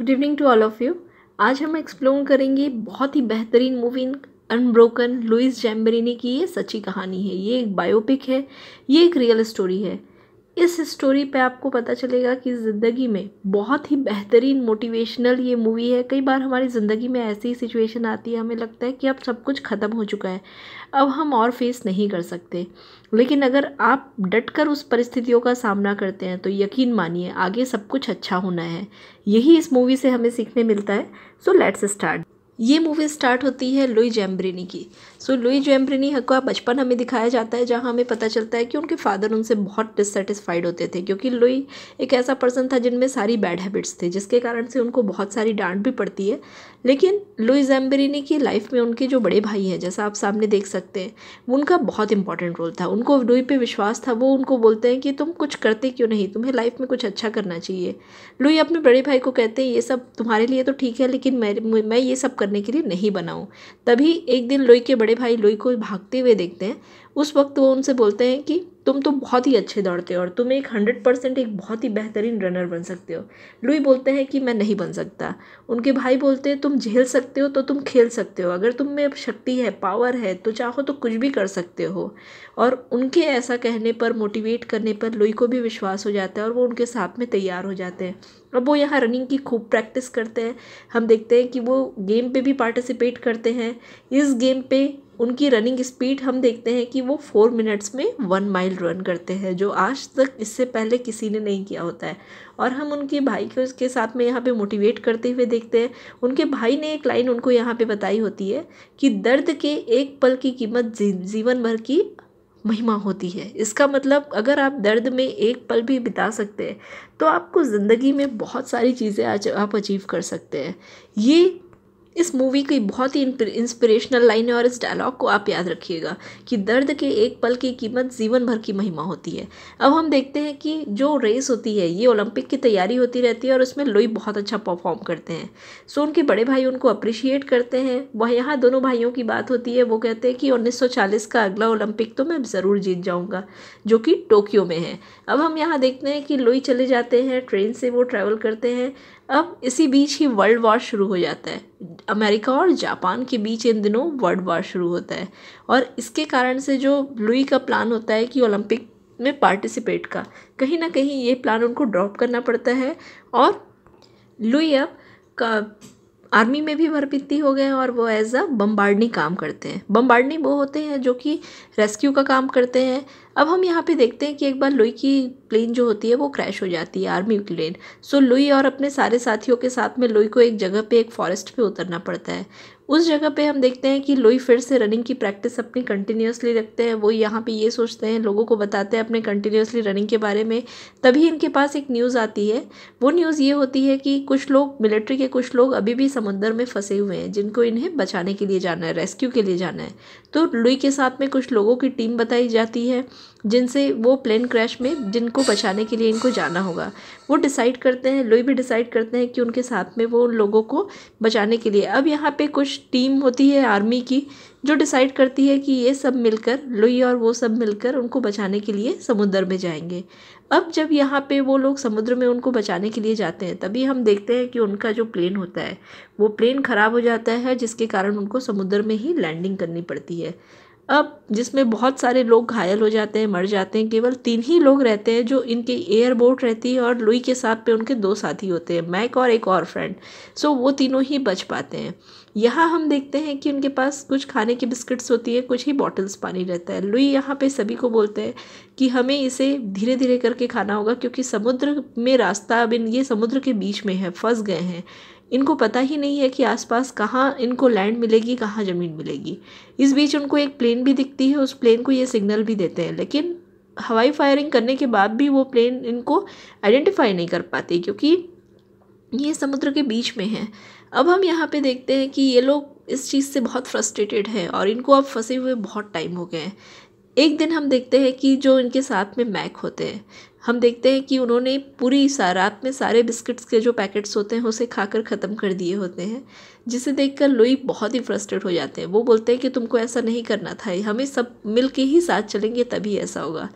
good evening to all of you आज हम explore करेंगे बहुत ही बेहतरीन मूवी अनब्रोकन लुइस जैम्बरिनी की ये सच्ची कहानी है ये एक बायोपिक है ये एक रियल स्टोरी है इस स्टोरी पे आपको पता चलेगा कि ज़िंदगी में बहुत ही बेहतरीन मोटिवेशनल ये मूवी है कई बार हमारी ज़िंदगी में ऐसी सिचुएशन आती है हमें लगता है कि अब सब कुछ ख़त्म हो चुका है अब हम और फेस नहीं कर सकते लेकिन अगर आप डट कर उस परिस्थितियों का सामना करते हैं तो यकीन मानिए आगे सब कुछ अच्छा होना है यही इस मूवी से हमें सीखने मिलता है सो लेट्स स्टार्ट ये मूवी स्टार्ट होती है लुई जैम्ब्रिनी की सो लुई जेम्ब्रिनी का बचपन हमें दिखाया जाता है जहाँ हमें पता चलता है कि उनके फादर उनसे बहुत डिससेटिस्फाइड होते थे क्योंकि लुई एक ऐसा पर्सन था जिनमें सारी बैड हैबिट्स थे जिसके कारण से उनको बहुत सारी डांट भी पड़ती है लेकिन लुई जैम्बरीनी की लाइफ में उनके जो बड़े भाई हैं जैसा आप सामने देख सकते हैं उनका बहुत इंपॉर्टेंट रोल था उनको लुई पे विश्वास था वो उनको बोलते हैं कि तुम कुछ करते क्यों नहीं तुम्हें लाइफ में कुछ अच्छा करना चाहिए लुई अपने बड़े भाई को कहते हैं ये सब तुम्हारे लिए तो ठीक है लेकिन मैं मैं ये सब करने के लिए नहीं बनाऊँ तभी एक दिन लुई के बड़े बड़े भाई लोई को भागते हुए देखते हैं उस वक्त वो उनसे बोलते हैं कि तुम तो बहुत ही अच्छे दौड़ते हो और तुम एक हंड्रेड परसेंट एक बहुत ही बेहतरीन रनर बन सकते हो लुई बोलते हैं कि मैं नहीं बन सकता उनके भाई बोलते हैं तुम झेल सकते हो तो तुम खेल सकते हो अगर तुम में शक्ति है पावर है तो चाहो तो कुछ भी कर सकते हो और उनके ऐसा कहने पर मोटिवेट करने पर लुई को भी विश्वास हो जाता है और वो उनके साथ में तैयार हो जाते हैं अब वो यहाँ रनिंग की खूब प्रैक्टिस करते हैं हम देखते हैं कि वो गेम पे भी पार्टिसिपेट करते हैं इस गेम पे उनकी रनिंग स्पीड हम देखते हैं कि वो फोर मिनट्स में वन माइल रन करते हैं जो आज तक इससे पहले किसी ने नहीं किया होता है और हम उनके भाई को उसके साथ में यहाँ पे मोटिवेट करते हुए देखते हैं उनके भाई ने एक लाइन उनको यहाँ पे बताई होती है कि दर्द के एक पल की कीमत जी, जीवन भर की महिमा होती है इसका मतलब अगर आप दर्द में एक पल भी बिता सकते हैं तो आपको ज़िंदगी में बहुत सारी चीज़ें आप अचीव कर सकते हैं ये इस मूवी की बहुत ही इंस्पिरेशनल लाइन है और इस डायलॉग को आप याद रखिएगा कि दर्द के एक पल की कीमत जीवन भर की महिमा होती है अब हम देखते हैं कि जो रेस होती है ये ओलंपिक की तैयारी होती रहती है और उसमें लोई बहुत अच्छा परफॉर्म करते हैं सो उनके बड़े भाई उनको अप्रिशिएट करते हैं वह यहाँ दोनों भाइयों की बात होती है वो कहते हैं कि उन्नीस का अगला ओलंपिक तो मैं ज़रूर जीत जाऊँगा जो कि टोक्यो में है अब हम यहाँ देखते हैं कि लोई चले जाते हैं ट्रेन से वो ट्रैवल करते हैं अब इसी बीच ही वर्ल्ड वॉर शुरू हो जाता है अमेरिका और जापान के बीच इन दिनों वर्ल्ड वॉर शुरू होता है और इसके कारण से जो लुई का प्लान होता है कि ओलंपिक में पार्टिसिपेट का कहीं ना कहीं ये प्लान उनको ड्रॉप करना पड़ता है और लुई अब का आर्मी में भी भर्ती हो गए हैं और वो एज़ अ बम्बार्डनी काम करते हैं बम्बार्डनी वो होते हैं जो कि रेस्क्यू का काम करते हैं अब हम यहाँ पे देखते हैं कि एक बार लुई की प्लेन जो होती है वो क्रैश हो जाती है आर्मी की प्लेन सो लुई और अपने सारे साथियों के साथ में लुई को एक जगह पे एक फॉरेस्ट पे उतरना पड़ता है उस जगह पे हम देखते हैं कि लोई फिर से रनिंग की प्रैक्टिस अपनी कंटिन्यूसली रखते हैं वो यहाँ पे ये सोचते हैं लोगों को बताते हैं अपने कंटिन्यूसली रनिंग के बारे में तभी इनके पास एक न्यूज़ आती है वो न्यूज़ ये होती है कि कुछ लोग मिलिट्री के कुछ लोग अभी भी समुंदर में फंसे हुए हैं जिनको इन्हें बचाने के लिए जाना है रेस्क्यू के लिए जाना है तो लुई के साथ में कुछ लोगों की टीम बताई जाती है जिनसे वो प्लेन क्रैश में जिनको बचाने के लिए इनको जाना होगा वो डिसाइड करते हैं लुई भी डिसाइड करते हैं कि उनके साथ में वो उन लोगों को बचाने के लिए अब यहाँ पे कुछ टीम होती है आर्मी की जो डिसाइड करती है कि ये सब मिलकर लुई और वो सब मिलकर उनको बचाने के लिए समुद्र में जाएंगे अब जब यहाँ पे वो लोग समुद्र में उनको बचाने के लिए जाते हैं तभी हम देखते हैं कि उनका जो प्लेन होता है वो प्लेन ख़राब हो जाता है जिसके कारण उनको समुद्र में ही लैंडिंग करनी पड़ती है अब जिसमें बहुत सारे लोग घायल हो जाते हैं मर जाते हैं केवल तीन ही लोग रहते हैं जो इनके एयरबोट रहती है और लुई के साथ पे उनके दो साथी होते हैं मैक और एक और फ्रेंड सो वो तीनों ही बच पाते हैं यहाँ हम देखते हैं कि उनके पास कुछ खाने की बिस्किट्स होती है कुछ ही बॉटल्स पानी रहता है लुई यहाँ पे सभी को बोलते हैं कि हमें इसे धीरे धीरे करके खाना होगा क्योंकि समुद्र में रास्ता अब इन ये समुद्र के बीच में है फंस गए हैं इनको पता ही नहीं है कि आसपास कहाँ इनको लैंड मिलेगी कहाँ ज़मीन मिलेगी इस बीच उनको एक प्लेन भी दिखती है उस प्लेन को ये सिग्नल भी देते हैं लेकिन हवाई फायरिंग करने के बाद भी वो प्लेन इनको आइडेंटिफाई नहीं कर पाती क्योंकि ये समुद्र के बीच में है अब हम यहाँ पे देखते हैं कि ये लोग इस चीज़ से बहुत फ्रस्ट्रेटेड है और इनको अब फंसे हुए बहुत टाइम हो गए हैं एक दिन हम देखते हैं कि जो इनके साथ में मैक होते हैं हम देखते हैं कि उन्होंने पूरी रात में सारे बिस्किट्स के जो पैकेट्स होते हैं उसे खाकर ख़त्म कर दिए होते हैं जिसे देखकर लोई बहुत ही फ्रस्ट्रेट हो जाते हैं वो बोलते हैं कि तुमको ऐसा नहीं करना था हमें सब मिल के ही साथ चलेंगे तभी ऐसा होगा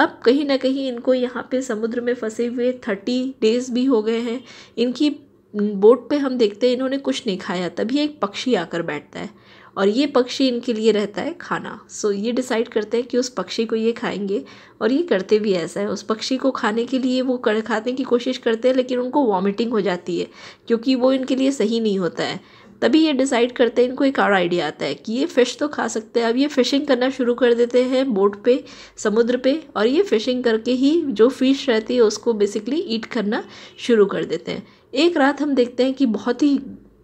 अब कहीं ना कहीं इनको यहाँ पे समुद्र में फंसे हुए थर्टी डेज़ भी हो गए हैं इनकी बोट पे हम देखते हैं इन्होंने कुछ नहीं खाया तभी एक पक्षी आकर बैठता है और ये पक्षी इनके लिए रहता है खाना सो ये डिसाइड करते हैं कि उस पक्षी को ये खाएंगे और ये करते भी ऐसा है उस पक्षी को खाने के लिए वो कर खाने की कोशिश करते हैं लेकिन उनको वॉमिटिंग हो जाती है क्योंकि वो इनके लिए सही नहीं होता है तभी ये डिसाइड करते हैं इनको एक और आइडिया आता है कि ये फ़िश तो खा सकते हैं अब ये फ़िशिंग करना शुरू कर देते हैं बोट पे समुद्र पे और ये फ़िशिंग करके ही जो फ़िश रहती है उसको बेसिकली ईट करना शुरू कर देते हैं एक रात हम देखते हैं कि बहुत ही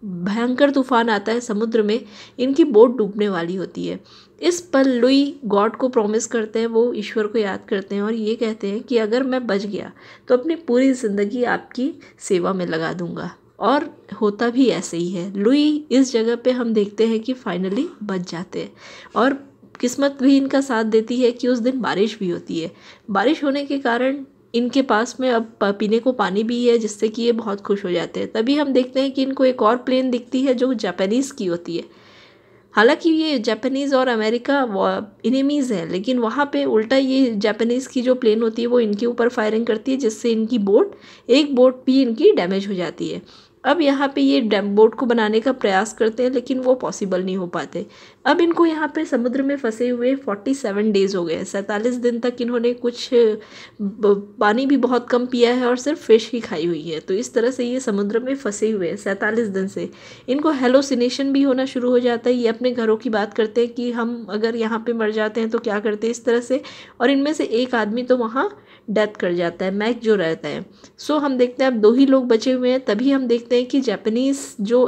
भयंकर तूफान आता है समुद्र में इनकी बोट डूबने वाली होती है इस पर लुई गॉड को प्रॉमिस करते हैं वो ईश्वर को याद करते हैं और ये कहते हैं कि अगर मैं बच गया तो अपनी पूरी ज़िंदगी आपकी सेवा में लगा दूंगा और होता भी ऐसे ही है लुई इस जगह पे हम देखते हैं कि फाइनली बच जाते हैं और किस्मत भी इनका साथ देती है कि उस दिन बारिश भी होती है बारिश होने के कारण इनके पास में अब पीने को पानी भी है जिससे कि ये बहुत खुश हो जाते हैं तभी हम देखते हैं कि इनको एक और प्लेन दिखती है जो जापानीज़ की होती है हालांकि ये जापानीज़ और अमेरिका इनिमीज़ हैं लेकिन वहाँ पे उल्टा ये जापानीज़ की जो प्लेन होती है वो इनके ऊपर फायरिंग करती है जिससे इनकी बोट एक बोट भी इनकी डैमेज हो जाती है अब यहाँ पे ये डैम बोट को बनाने का प्रयास करते हैं लेकिन वो पॉसिबल नहीं हो पाते अब इनको यहाँ पे समुद्र में फंसे हुए फोर्टी सेवन डेज़ हो गए सैंतालीस दिन तक इन्होंने कुछ पानी भी बहुत कम पिया है और सिर्फ फिश ही खाई हुई है तो इस तरह से ये समुद्र में फंसे हुए हैं सैंतालीस दिन से इनको हेलोसिनेशन भी होना शुरू हो जाता है ये अपने घरों की बात करते हैं कि हम अगर यहाँ पर मर जाते हैं तो क्या करते हैं इस तरह से और इनमें से एक आदमी तो वहाँ डेथ कर जाता है मैक जो रहता है सो हम देखते हैं अब दो ही लोग बचे हुए हैं तभी हम देखते हैं कि जापानीज़ जो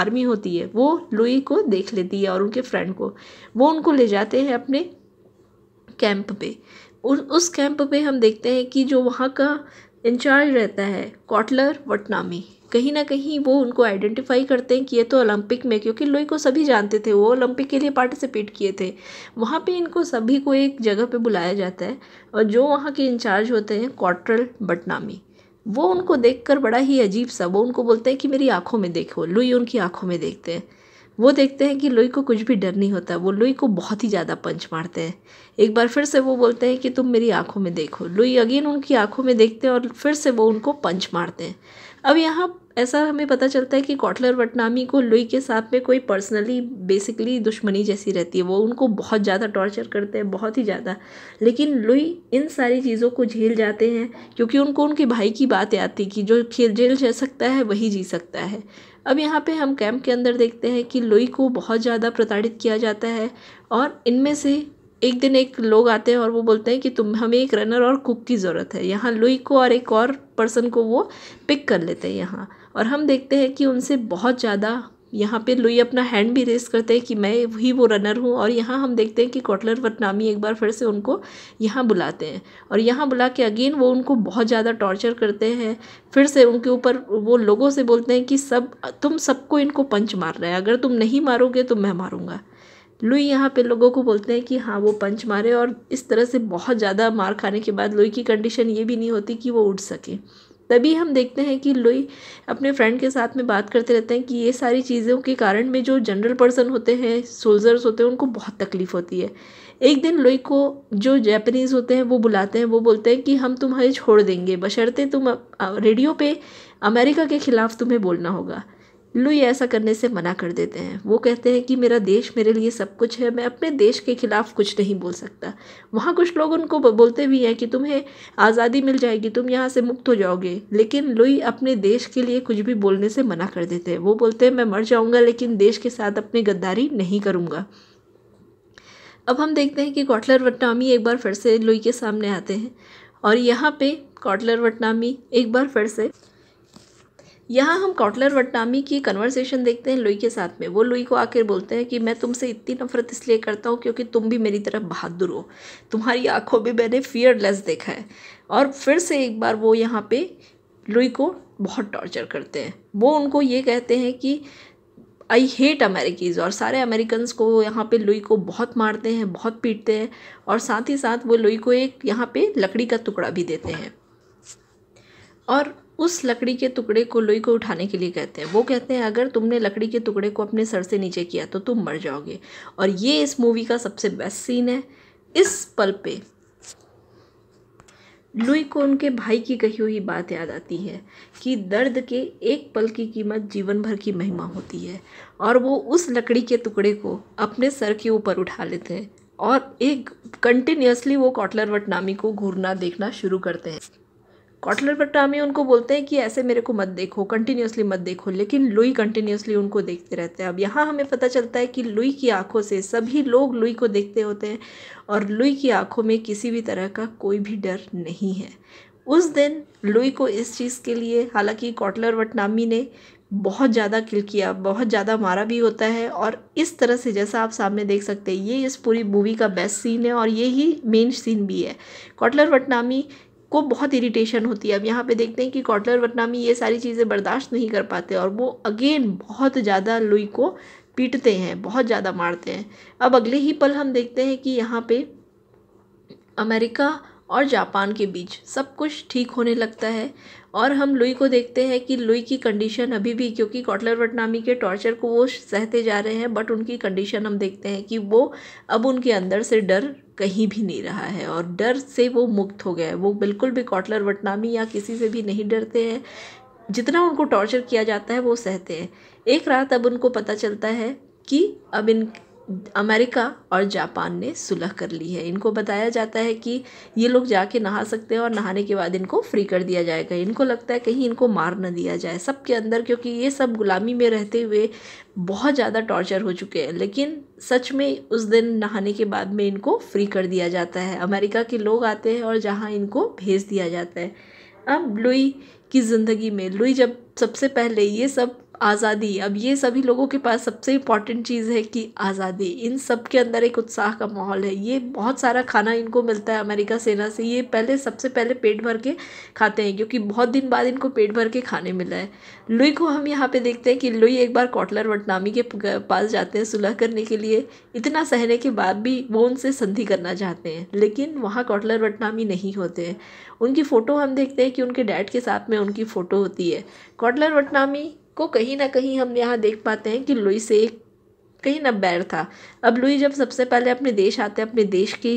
आर्मी होती है वो लुई को देख लेती है और उनके फ्रेंड को वो उनको ले जाते हैं अपने कैंप पे उस कैंप पे हम देखते हैं कि जो वहाँ का इंचार्ज रहता है कॉटलर वटनामी कहीं ना कहीं वो उनको आइडेंटिफाई करते हैं कि ये तो ओलंपिक में क्योंकि लुई को सभी जानते थे वो ओलंपिक के लिए पार्टिसिपेट किए थे वहाँ पे इनको सभी को एक जगह पे बुलाया जाता है और जो वहाँ के इंचार्ज होते हैं कॉट्रल बटनामी वो उनको देखकर बड़ा ही अजीब सा वो उनको बोलते हैं कि मेरी आँखों में देखो लुई उनकी आँखों में देखते हैं वो देखते हैं कि लुई को कुछ भी डर नहीं होता वो लुई को बहुत ही ज़्यादा पंच मारते हैं एक बार फिर से वो बोलते हैं कि तुम मेरी आँखों में देखो लुई अगेन उनकी आँखों में देखते हैं और फिर से वो उनको पंच मारते हैं अब यहाँ ऐसा हमें पता चलता है कि कॉटलर वटनामी को लुई के साथ में कोई पर्सनली बेसिकली दुश्मनी जैसी रहती है वो उनको बहुत ज़्यादा टॉर्चर करते हैं बहुत ही ज़्यादा लेकिन लुई इन सारी चीज़ों को झेल जाते हैं क्योंकि उनको उनके भाई की बात याद थी कि जो खेल झेल जा सकता है वही जी सकता है अब यहाँ पे हम कैंप के अंदर देखते हैं कि लुई को बहुत ज़्यादा प्रताड़ित किया जाता है और इनमें से एक दिन एक लोग आते हैं और वो बोलते हैं कि तुम हमें एक रनर और कुक की ज़रूरत है यहाँ लुई को और एक और पर्सन को वो पिक कर लेते हैं यहाँ और हम देखते हैं कि उनसे बहुत ज़्यादा यहाँ पे लुई अपना हैंड भी रेस करते हैं कि मैं ही वो रनर हूँ और यहाँ हम देखते हैं कि कॉटलर वतनामी एक बार फिर से उनको यहाँ बुलाते हैं और यहाँ बुला के अगेन वो उनको बहुत ज़्यादा टॉर्चर करते हैं फिर से उनके ऊपर वो लोगों से बोलते हैं कि सब तुम सबको इनको पंच मार रहे हैं अगर तुम नहीं मारोगे तो मैं मारूँगा लुई यहाँ पे लोगों को बोलते हैं कि हाँ वो पंच मारे और इस तरह से बहुत ज़्यादा मार खाने के बाद लुई की कंडीशन ये भी नहीं होती कि वो उठ सके तभी हम देखते हैं कि लुई अपने फ्रेंड के साथ में बात करते रहते हैं कि ये सारी चीज़ों के कारण में जो जनरल पर्सन होते हैं सोल्जर्स होते हैं उनको बहुत तकलीफ़ होती है एक दिन लुई को जो जैपनीज़ होते हैं वो बुलाते हैं वो बोलते हैं कि हम तुम्हें छोड़ देंगे बशर्ते तुम रेडियो पे अमेरिका के ख़िलाफ़ तुम्हें बोलना होगा लुई ऐसा करने से मना कर देते हैं वो कहते हैं कि मेरा देश मेरे लिए सब कुछ है मैं अपने देश के ख़िलाफ़ कुछ नहीं बोल सकता वहाँ कुछ लोग उनको बोलते भी हैं कि तुम्हें आज़ादी मिल जाएगी तुम यहाँ से मुक्त हो जाओगे लेकिन लुई अपने देश के लिए कुछ भी बोलने से मना कर देते हैं वो बोलते हैं मैं मर जाऊँगा लेकिन देश के साथ अपनी गद्दारी नहीं करूँगा अब हम देखते हैं कि कॉटलर वटनामी एक बार फिर से लुई के सामने आते हैं और यहाँ पे कॉटलर वटनामी एक बार फिर से यहाँ हम कॉटलर वटनामी की कन्वर्सेशन देखते हैं लुई के साथ में वो लुई को आकर बोलते हैं कि मैं तुमसे इतनी नफरत इसलिए करता हूँ क्योंकि तुम भी मेरी तरफ बहादुर हो तुम्हारी आंखों में मैंने फियरलेस देखा है और फिर से एक बार वो यहाँ पे लुई को बहुत टॉर्चर करते हैं वो उनको ये कहते हैं कि आई हेट अमेरिकीज़ और सारे अमेरिकन्स को यहाँ पे लुई को बहुत मारते हैं बहुत पीटते हैं और साथ ही साथ वो लुई को एक यहाँ पे लकड़ी का टुकड़ा भी देते हैं और उस लकड़ी के टुकड़े को लोई को उठाने के लिए कहते हैं वो कहते हैं अगर तुमने लकड़ी के टुकड़े को अपने सर से नीचे किया तो तुम मर जाओगे और ये इस मूवी का सबसे बेस्ट सीन है इस पल पे लुई को उनके भाई की कही हुई बात याद आती है कि दर्द के एक पल की कीमत जीवन भर की महिमा होती है और वो उस लकड़ी के टुकड़े को अपने सर के ऊपर उठा लेते हैं और एक कंटिन्यूसली वो कॉटलर वटनामी को घूरना देखना शुरू करते हैं कॉटलर कॉटलरपट्टामी उनको बोलते हैं कि ऐसे मेरे को मत देखो कंटिन्यूसली मत देखो लेकिन लुई कंटिन्यूसली उनको देखते रहते हैं अब यहाँ हमें पता चलता है कि लुई की आंखों से सभी लोग लुई को देखते होते हैं और लुई की आंखों में किसी भी तरह का कोई भी डर नहीं है उस दिन लुई को इस चीज़ के लिए हालांकि कॉटलर वटनामी ने बहुत ज़्यादा किल किया बहुत ज़्यादा मारा भी होता है और इस तरह से जैसा आप सामने देख सकते हैं ये इस पूरी मूवी का बेस्ट सीन है और ये ही मेन सीन भी है कॉटलर वटनामी को बहुत इरिटेशन होती है अब यहाँ पे देखते हैं कि कॉटलर वटनामी ये सारी चीज़ें बर्दाश्त नहीं कर पाते और वो अगेन बहुत ज़्यादा लुई को पीटते हैं बहुत ज़्यादा मारते हैं अब अगले ही पल हम देखते हैं कि यहाँ पे अमेरिका और जापान के बीच सब कुछ ठीक होने लगता है और हम लुई को देखते हैं कि लुई की कंडीशन अभी भी क्योंकि कॉटलर वटनामी के टॉर्चर को वो सहते जा रहे हैं बट उनकी कंडीशन हम देखते हैं कि वो अब उनके अंदर से डर कहीं भी नहीं रहा है और डर से वो मुक्त हो गया है वो बिल्कुल भी कॉटलर वटनामी या किसी से भी नहीं डरते हैं जितना उनको टॉर्चर किया जाता है वो सहते हैं एक रात अब उनको पता चलता है कि अब इन अमेरिका और जापान ने सुलह कर ली है इनको बताया जाता है कि ये लोग जाके नहा सकते हैं और नहाने के बाद इनको फ्री कर दिया जाएगा इनको लगता है कहीं इनको मार न दिया जाए सबके अंदर क्योंकि ये सब गुलामी में रहते हुए बहुत ज़्यादा टॉर्चर हो चुके हैं लेकिन सच में उस दिन नहाने के बाद में इनको फ्री कर दिया जाता है अमेरिका के लोग आते हैं और जहाँ इनको भेज दिया जाता है अब लुई की ज़िंदगी में लुई जब सबसे पहले ये सब आज़ादी अब ये सभी लोगों के पास सबसे इम्पॉर्टेंट चीज़ है कि आज़ादी इन सब के अंदर एक उत्साह का माहौल है ये बहुत सारा खाना इनको मिलता है अमेरिका सेना से ये पहले सबसे पहले पेट भर के खाते हैं क्योंकि बहुत दिन बाद इनको पेट भर के खाने मिला है लुई को हम यहाँ पे देखते हैं कि लुई एक बार कॉटलर वटनामी के पास जाते हैं सुलह करने के लिए इतना सहने के बाद भी वो उनसे संधि करना चाहते हैं लेकिन वहाँ कॉटलर वटनामी नहीं होते हैं उनकी फ़ोटो हम देखते हैं कि उनके डैड के साथ में उनकी फ़ोटो होती है कॉटलर वटनामी को कहीं ना कहीं हम यहाँ देख पाते हैं कि लुई से एक कहीं ना बैर था अब लुई जब सबसे पहले अपने देश आते हैं अपने देश की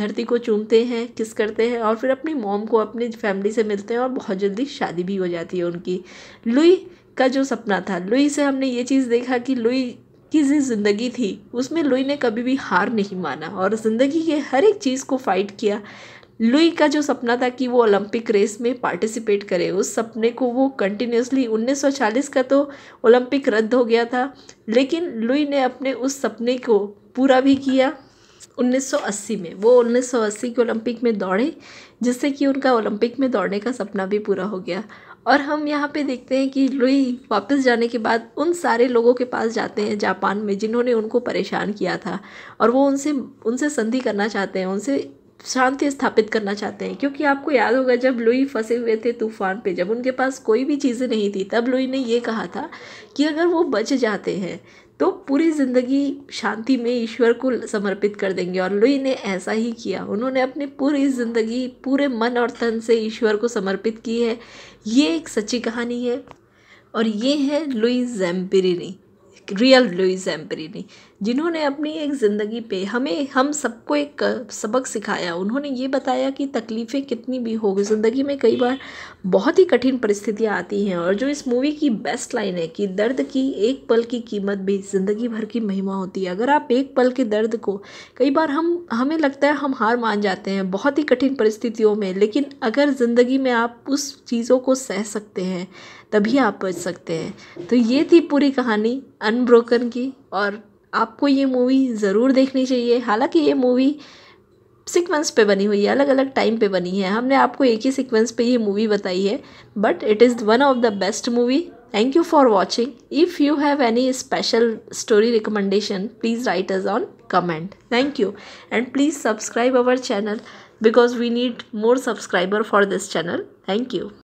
धरती को चूमते हैं किस करते हैं और फिर अपनी मॉम को अपनी फैमिली से मिलते हैं और बहुत जल्दी शादी भी हो जाती है उनकी लुई का जो सपना था लुई से हमने ये चीज़ देखा कि लुई की जो ज़िंदगी थी उसमें लुई ने कभी भी हार नहीं माना और ज़िंदगी के हर एक चीज़ को फाइट किया लुई का जो सपना था कि वो ओलंपिक रेस में पार्टिसिपेट करे उस सपने को वो कंटिन्यूसली 1940 का तो ओलंपिक रद्द हो गया था लेकिन लुई ने अपने उस सपने को पूरा भी किया 1980 में वो 1980 के ओलंपिक में दौड़े जिससे कि उनका ओलंपिक में दौड़ने का सपना भी पूरा हो गया और हम यहाँ पे देखते हैं कि लुई वापस जाने के बाद उन सारे लोगों के पास जाते हैं जापान में जिन्होंने उनको परेशान किया था और वो उनसे उनसे संधि करना चाहते हैं उनसे शांति स्थापित करना चाहते हैं क्योंकि आपको याद होगा जब लुई फंसे हुए थे तूफान पे जब उनके पास कोई भी चीज़ें नहीं थी तब लुई ने ये कहा था कि अगर वो बच जाते हैं तो पूरी ज़िंदगी शांति में ईश्वर को समर्पित कर देंगे और लुई ने ऐसा ही किया उन्होंने अपनी पूरी ज़िंदगी पूरे मन और तन से ईश्वर को समर्पित की है ये एक सच्ची कहानी है और ये है Louie Zamperini real Louis Zamperini जिन्होंने अपनी एक ज़िंदगी पे हमें हम सबको एक सबक सिखाया उन्होंने ये बताया कि तकलीफ़ें कितनी भी हो ज़िंदगी में कई बार बहुत ही कठिन परिस्थितियाँ आती हैं और जो इस मूवी की बेस्ट लाइन है कि दर्द की एक पल की कीमत भी ज़िंदगी भर की महिमा होती है अगर आप एक पल के दर्द को कई बार हम हमें लगता है हम हार मान जाते हैं बहुत ही कठिन परिस्थितियों में लेकिन अगर ज़िंदगी में आप उस चीज़ों को सह सकते हैं तभी आप बच सकते हैं तो ये थी पूरी कहानी अनब्रोकन की और आपको ये मूवी ज़रूर देखनी चाहिए हालांकि ये मूवी सीक्वेंस पे बनी हुई है अलग अलग टाइम पे बनी है हमने आपको एक ही सीक्वेंस पे ये मूवी बताई है but it is one of the best movie thank you for watching if you have any special story recommendation please write us on comment thank you and please subscribe our channel because we need more subscriber for this channel thank you